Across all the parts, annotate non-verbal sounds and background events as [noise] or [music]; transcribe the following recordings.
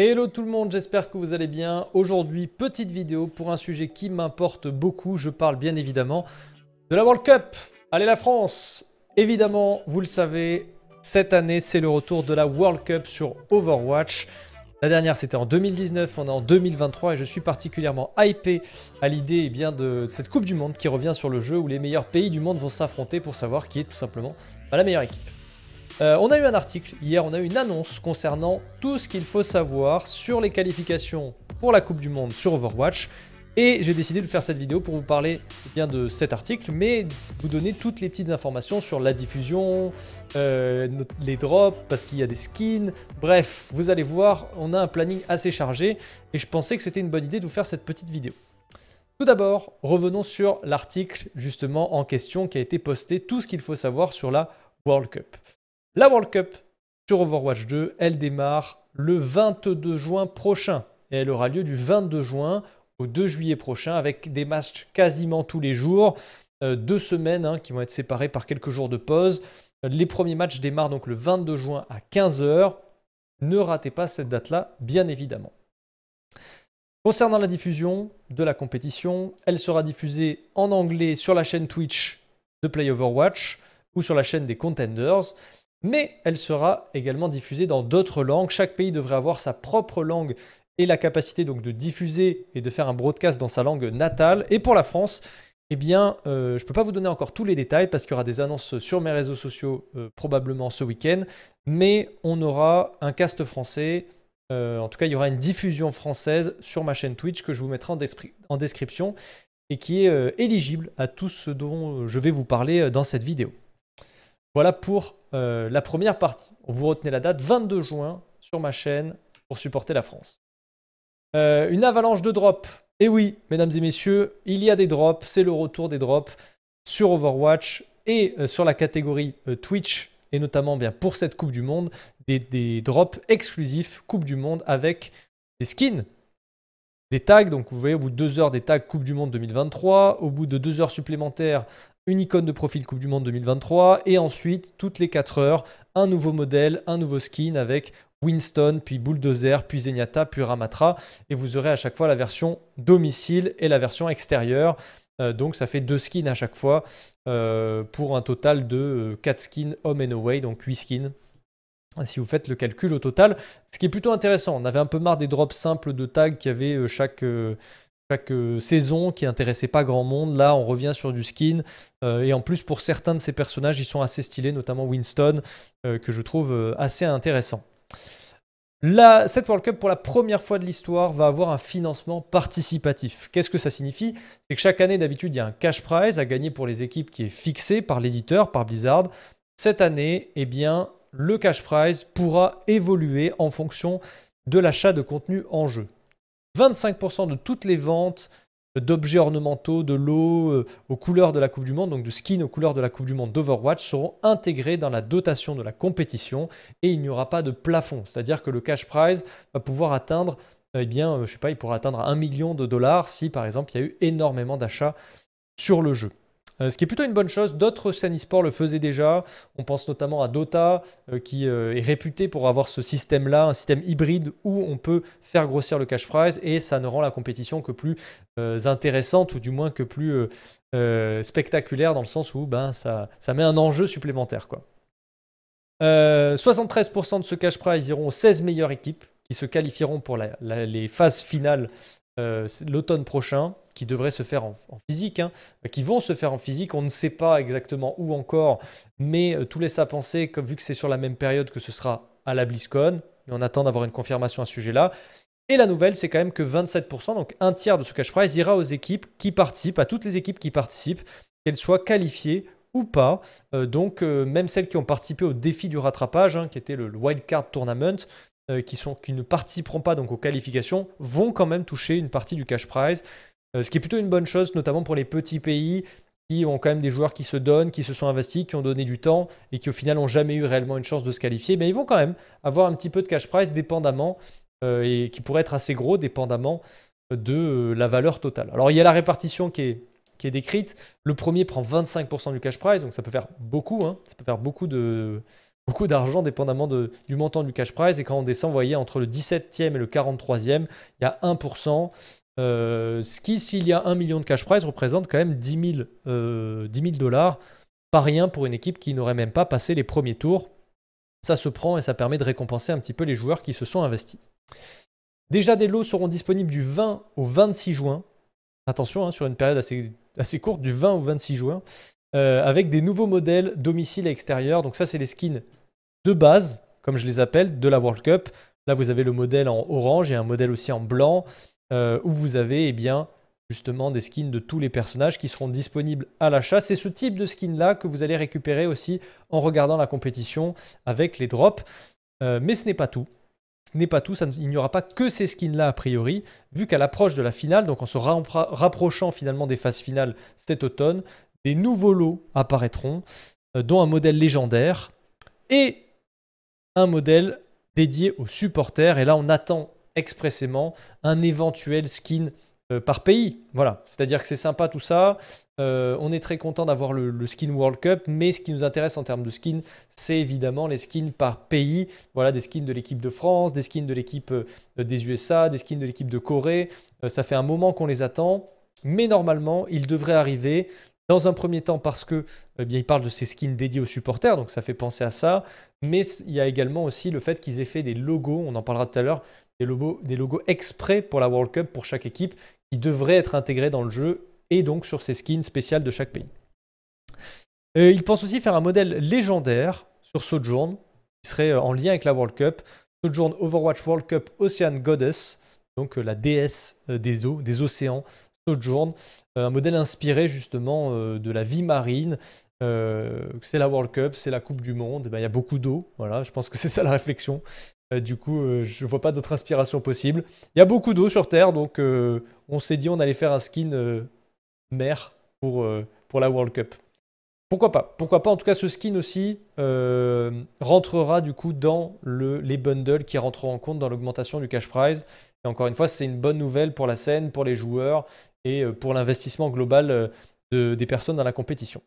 Hello tout le monde, j'espère que vous allez bien. Aujourd'hui, petite vidéo pour un sujet qui m'importe beaucoup. Je parle bien évidemment de la World Cup. Allez la France Évidemment, vous le savez, cette année, c'est le retour de la World Cup sur Overwatch. La dernière, c'était en 2019, on est en 2023 et je suis particulièrement hypé à l'idée eh bien, de cette Coupe du Monde qui revient sur le jeu où les meilleurs pays du monde vont s'affronter pour savoir qui est tout simplement la meilleure équipe. Euh, on a eu un article hier, on a eu une annonce concernant tout ce qu'il faut savoir sur les qualifications pour la Coupe du Monde sur Overwatch. Et j'ai décidé de faire cette vidéo pour vous parler eh bien, de cet article, mais vous donner toutes les petites informations sur la diffusion, euh, les drops, parce qu'il y a des skins. Bref, vous allez voir, on a un planning assez chargé et je pensais que c'était une bonne idée de vous faire cette petite vidéo. Tout d'abord, revenons sur l'article justement en question qui a été posté, tout ce qu'il faut savoir sur la World Cup. La World Cup sur Overwatch 2, elle démarre le 22 juin prochain et elle aura lieu du 22 juin au 2 juillet prochain avec des matchs quasiment tous les jours, euh, deux semaines hein, qui vont être séparées par quelques jours de pause. Les premiers matchs démarrent donc le 22 juin à 15h. Ne ratez pas cette date-là, bien évidemment. Concernant la diffusion de la compétition, elle sera diffusée en anglais sur la chaîne Twitch de Play Overwatch ou sur la chaîne des Contenders mais elle sera également diffusée dans d'autres langues. Chaque pays devrait avoir sa propre langue et la capacité donc de diffuser et de faire un broadcast dans sa langue natale. Et pour la France, eh bien, euh, je ne peux pas vous donner encore tous les détails parce qu'il y aura des annonces sur mes réseaux sociaux euh, probablement ce week-end, mais on aura un cast français. Euh, en tout cas, il y aura une diffusion française sur ma chaîne Twitch que je vous mettrai en, en description et qui est éligible à tout ce dont je vais vous parler dans cette vidéo. Voilà pour euh, la première partie. Vous retenez la date, 22 juin, sur ma chaîne, pour supporter la France. Euh, une avalanche de drops. Et eh oui, mesdames et messieurs, il y a des drops, c'est le retour des drops sur Overwatch et euh, sur la catégorie Twitch, et notamment eh bien pour cette Coupe du Monde, des, des drops exclusifs Coupe du Monde avec des skins des tags. Donc vous voyez, au bout de deux heures, des tags Coupe du Monde 2023. Au bout de deux heures supplémentaires, une icône de profil Coupe du Monde 2023. Et ensuite, toutes les quatre heures, un nouveau modèle, un nouveau skin avec Winston, puis Bulldozer, puis Zenyatta, puis Ramatra. Et vous aurez à chaque fois la version domicile et la version extérieure. Euh, donc ça fait deux skins à chaque fois euh, pour un total de 4 euh, skins home and away, donc 8 skins si vous faites le calcul au total. Ce qui est plutôt intéressant, on avait un peu marre des drops simples de tags qu'il y avait euh, chaque, euh, chaque euh, saison qui intéressait pas grand monde. Là, on revient sur du skin. et en plus, pour certains de ces personnages, ils sont assez stylés, notamment Winston, que je trouve assez intéressant. Là, cette World Cup, pour la première fois de l'histoire, va avoir un financement participatif. Qu'est-ce que ça signifie C'est que chaque année, d'habitude, il y a un cash prize à gagner pour les équipes qui est fixé par l'éditeur, par Blizzard. Cette année, eh bien, le cash prize pourra évoluer en fonction de l'achat de contenu en jeu. 25% de toutes les ventes d'objets ornementaux, de l'eau aux couleurs de la Coupe du Monde, donc de skins aux couleurs de la Coupe du Monde d'Overwatch, seront intégrés dans la dotation de la compétition et il n'y aura pas de plafond. C'est-à-dire que le cash prize va pouvoir atteindre, euh, eh bien, euh, je sais pas, il pourra atteindre 1 million de dollars si par exemple il y a eu énormément d'achats sur le jeu. Euh, ce qui est plutôt une bonne chose. D'autres chaînes e-sport le faisaient déjà. On pense notamment à Dota, euh, qui euh, est réputé pour avoir ce système-là, un système hybride où on peut faire grossir le cash prize et ça ne rend la compétition que plus intéressante ou du moins que plus spectaculaire dans le sens où ben, ça, ça met un enjeu supplémentaire. Quoi. 73% de ce cash prize iront aux 16 meilleures équipes qui se qualifieront pour les phases finales euh, l'automne prochain, qui devrait se faire en, physique, hein, qui vont se faire en physique. On ne sait pas exactement où encore, mais euh, tout laisse à penser, vu que c'est sur la même période, que ce sera à la BlizzCon. Mais on attend d'avoir une confirmation à ce sujet-là. Et la nouvelle, c'est quand même que 27%, donc un tiers de ce cash prize, ira aux équipes qui participent, à toutes les équipes qui participent, qu'elles soient qualifiées ou pas. Euh, donc, même celles qui ont participé au défi du rattrapage, hein, qui était le Wildcard Tournament, euh, qui, sont, qui ne participeront pas donc aux qualifications vont quand même toucher une partie du cash prize. Euh, ce qui est plutôt une bonne chose, notamment pour les petits pays qui ont quand même des joueurs qui se donnent, qui se sont investis, qui ont donné du temps et qui au final n'ont jamais eu réellement une chance de se qualifier. Mais ils vont quand même avoir un petit peu de cash prize dépendamment euh, et qui pourrait être assez gros dépendamment de la valeur totale. Alors il y a la répartition qui est, qui est décrite. Le premier prend 25% du cash prize, donc ça peut faire beaucoup. Hein. ça peut faire beaucoup de, beaucoup d'argent dépendamment du montant du cash prize. Et quand on descend, vous voyez, entre le 17e et le 43e, il y a 1%. Euh, ce qui, s'il y a 1 million de cash prize, représente quand même 10 000, euh, dollars. Pas rien pour une équipe qui n'aurait même pas passé les premiers tours. Ça se prend et ça permet de récompenser un petit peu les joueurs qui se sont investis. Déjà, des lots seront disponibles du 20 au 26 juin. Attention, hein, sur une période assez, courte, du 20 au 26 juin. Euh, avec des nouveaux modèles domicile et extérieur. Donc ça, c'est les skins de base, comme je les appelle, de la World Cup. Là, vous avez le modèle en orange et un modèle aussi en blanc, euh, où vous avez eh bien, justement des skins de tous les personnages qui seront disponibles à l'achat. C'est ce type de skin-là que vous allez récupérer aussi en regardant la compétition avec les drops. Euh, mais ce n'est pas tout. Ce n'est pas tout, ça, il n'y aura pas que ces skins-là a priori, vu qu'à l'approche de la finale, donc en se rapprochant finalement des phases finales cet automne, des nouveaux lots apparaîtront, euh, dont un modèle légendaire et un modèle dédié aux supporters. Et là, on attend expressément un éventuel skin euh, par pays. Voilà, c'est-à-dire que c'est sympa tout ça. Euh, on est très content d'avoir le, skin World Cup, mais ce qui nous intéresse en termes de skins, c'est évidemment les skins par pays. Voilà, des skins de l'équipe de France, des skins de l'équipe euh, des USA, des skins de l'équipe de Corée. ça fait un moment qu'on les attend, mais normalement, ils devraient arriver dans un premier temps parce que eh bien, il parle de ces skins dédiés aux supporters, donc ça fait penser à ça. Mais il y a également aussi le fait qu'ils aient fait des logos, on en parlera tout à l'heure, des logos, des logos exprès pour la World Cup pour chaque équipe qui devraient être intégrés dans le jeu et donc sur ces skins spéciales de chaque pays. Euh, il pense aussi faire un modèle légendaire sur Sojourn, qui serait euh, en lien avec la World Cup. Sojourn Overwatch World Cup Ocean Goddess, donc euh, la déesse des eaux, des océans Sojourn, euh, un modèle inspiré justement euh, de la vie marine. Euh, c'est la World Cup, c'est la Coupe du Monde, eh ben, il y a beaucoup d'eau, voilà, je pense que [laughs] c'est ça la réflexion. du coup, je vois pas d'autres inspirations possible. Il y a beaucoup d'eau sur Terre, donc on s'est dit on allait faire un skin mer pour, pour la World Cup. Pourquoi pas Pourquoi pas En tout cas, ce skin aussi rentrera du coup dans le, les bundles qui rentreront en compte dans l'augmentation du cash prize. Et encore une fois, c'est une bonne nouvelle pour la scène, pour les joueurs et euh, pour l'investissement global euh, des personnes dans la compétition.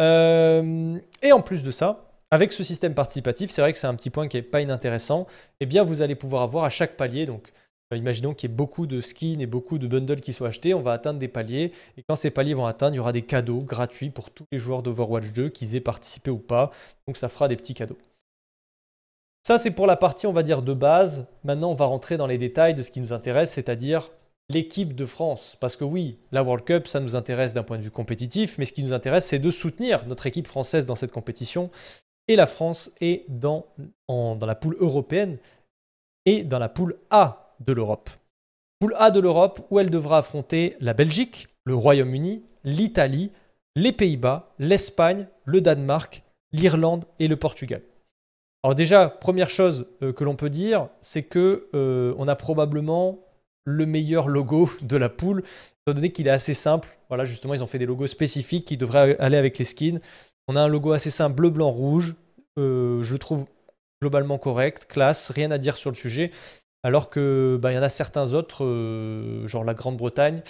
Euh, et en plus de ça, avec ce système participatif, c'est vrai que c'est un petit point qui n'est pas inintéressant, eh bien vous allez pouvoir avoir à chaque palier, donc imaginons qu'il y ait beaucoup de skins et beaucoup de bundles qui soient achetés, on va atteindre des paliers, et quand ces paliers vont atteindre, il y aura des cadeaux gratuits pour tous les joueurs d'Overwatch 2, qu'ils aient participé ou pas, donc ça fera des petits cadeaux. Ça c'est pour la partie on va dire de base, maintenant on va rentrer dans les détails de ce qui nous intéresse, c'est-à-dire l'équipe de France. Parce que oui, la World Cup, ça nous intéresse d'un point de vue compétitif, mais ce qui nous intéresse, c'est de soutenir notre équipe française dans cette compétition. Et la France est dans, la poule européenne et dans la poule A de l'Europe. Poule A de l'Europe où elle devra affronter la Belgique, le Royaume-Uni, l'Italie, les Pays-Bas, l'Espagne, le Danemark, l'Irlande et le Portugal. Alors déjà, première chose euh, que l'on peut dire, c'est que euh, on a probablement le meilleur logo de la poule, étant donné qu'il est assez simple. Voilà, justement, ils ont fait des logos spécifiques qui devraient aller avec les skins. On a un logo assez simple, bleu, blanc, rouge. Euh, je le trouve globalement correct, classe, rien à dire sur le sujet. Alors que bah, il y en a certains autres, euh, genre la Grande-Bretagne,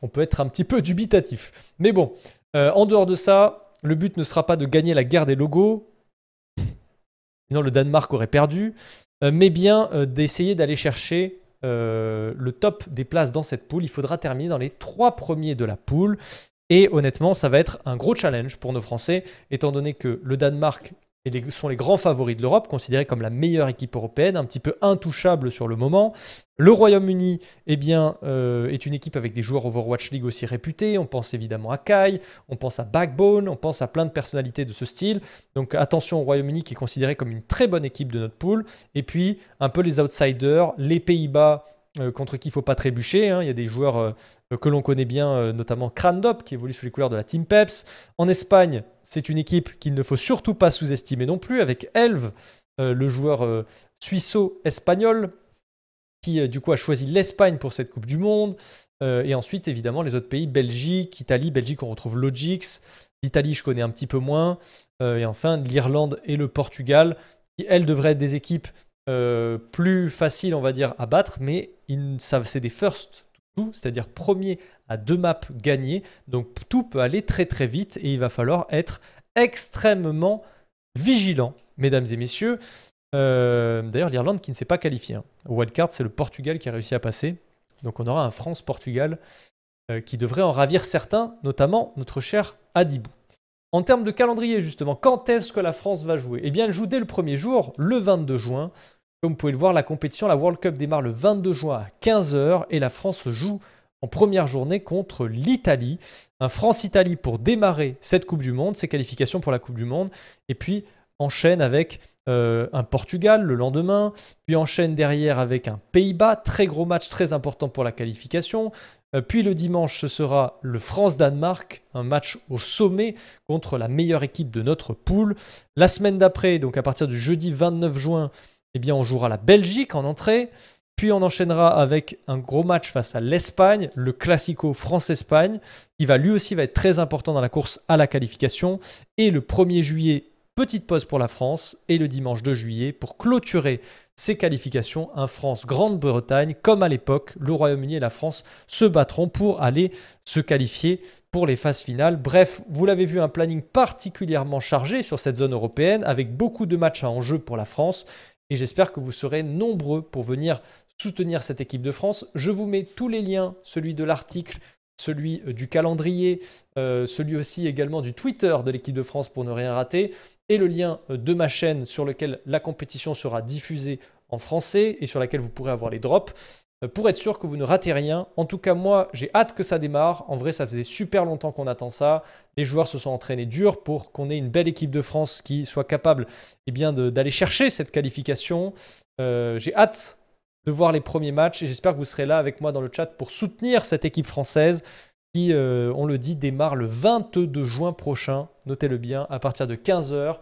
on peut être un petit peu dubitatif. Mais bon, euh, en dehors de ça, le but ne sera pas de gagner la guerre des logos, sinon le Danemark aurait perdu, mais bien d'essayer d'aller chercher euh, le top des places dans cette poule. Il faudra terminer dans les trois premiers de la poule. Et honnêtement, ça va être un gros challenge pour nos Français, étant donné que le Danemark et sont les grands favoris de l'Europe, considérés comme la meilleure équipe européenne, un petit peu intouchable sur le moment. Le Royaume-Uni eh bien, euh, est une équipe avec des joueurs Overwatch League aussi réputés. On pense évidemment à Kai, on pense à Backbone, on pense à plein de personnalités de ce style. Donc attention au Royaume-Uni qui est considéré comme une très bonne équipe de notre pool. Et puis un peu les outsiders, les Pays-Bas euh, contre qui il ne faut pas trébucher. Hein. Il y a des joueurs euh, que l'on connaît bien, euh, notamment Crandop, qui évolue sous les couleurs de la Team Peps. En Espagne, c'est une équipe qu'il ne faut surtout pas sous-estimer non plus, avec Elve, le joueur suisseau-espagnol, qui du coup a choisi l'Espagne pour cette Coupe du Monde. et ensuite, évidemment, les autres pays, Belgique, Italie, Belgique, on retrouve Logix. L'Italie, je connais un petit peu moins. et enfin, l'Irlande et le Portugal, qui, elles, devraient être des équipes euh, plus facile, on va dire, à battre, mais c'est des first c'est-à-dire premier à deux maps gagnées. Donc tout peut aller très très vite et il va falloir être extrêmement vigilant, mesdames et messieurs. Euh, d'ailleurs, l'Irlande qui ne s'est pas qualifiée. Au hein. wildcard, c'est le Portugal qui a réussi à passer. Donc on aura un France-Portugal euh, qui devrait en ravir certains, notamment notre cher Adibou. En termes de calendrier, justement, quand est-ce que la France va jouer Eh bien, elle joue dès le premier jour, le 22 juin. Comme vous pouvez le voir, la compétition, la World Cup démarre le 22 juin à 15h et la France joue en première journée contre l'Italie. Un France-Italie pour démarrer cette Coupe du Monde, ses qualifications pour la Coupe du Monde, et puis enchaîne avec euh, un Portugal le lendemain, puis enchaîne derrière avec un Pays-Bas, très gros match, très important pour la qualification. Euh, puis le dimanche, ce sera le France-Danemark, un match au sommet contre la meilleure équipe de notre poule. La semaine d'après, donc à partir du jeudi 29 juin, eh bien on jouera la Belgique en entrée, puis on enchaînera avec un gros match face à l'Espagne, le classico France-Espagne, qui va lui aussi va être très important dans la course à la qualification. Et le 1er juillet, petite pause pour la France, et le dimanche 2 juillet, pour clôturer ces qualifications, un France-Grande-Bretagne, comme à l'époque, le Royaume-Uni et la France se battront pour aller se qualifier pour les phases finales. Bref, vous l'avez vu, un planning particulièrement chargé sur cette zone européenne, avec beaucoup de matchs à enjeu pour la France et j'espère que vous serez nombreux pour venir soutenir cette équipe de France. Je vous mets tous les liens, celui de l'article, celui euh, du calendrier, euh, celui aussi également du Twitter de l'équipe de France pour ne rien rater, et le lien euh, de ma chaîne sur lequel la compétition sera diffusée en français et sur laquelle vous pourrez avoir les drops. Euh, pour être sûr que vous ne ratez rien. En tout cas, moi, j'ai hâte que ça démarre. En vrai, ça faisait super longtemps qu'on attend ça. Les joueurs se sont entraînés dur pour qu'on ait une belle équipe de France qui soit capable eh bien, d'aller chercher cette qualification. Euh, j'ai hâte de voir les premiers matchs et j'espère que vous serez là avec moi dans le chat pour soutenir cette équipe française qui, euh, on le dit, démarre le 22 juin prochain. Notez-le bien, à partir de 15h.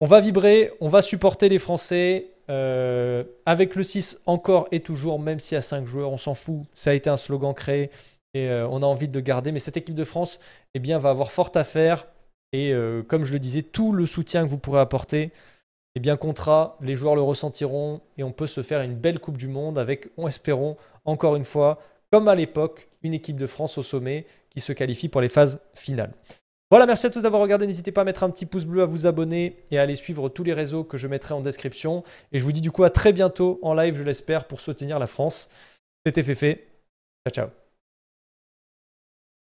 On va vibrer, on va supporter les Français, euh, avec le 6 encore et toujours, même y a 5 joueurs, on s'en fout. Ça a été un slogan créé et euh, on a envie de le garder. Mais cette équipe de France eh bien, va avoir fort à faire. Et euh, comme je le disais, tout le soutien que vous pourrez apporter eh bien, comptera. Les joueurs le ressentiront et on peut se faire une belle Coupe du Monde avec, on espérons, encore une fois, comme à l'époque, une équipe de France au sommet qui se qualifie pour les phases finales. Voilà, merci à tous d'avoir regardé. N'hésitez pas à mettre un petit pouce bleu, à vous abonner et à aller suivre tous les réseaux que je mettrai en description. Et je vous dis du coup à très bientôt en live, je l'espère, pour soutenir la France. C'était Féfé. Ciao, ciao.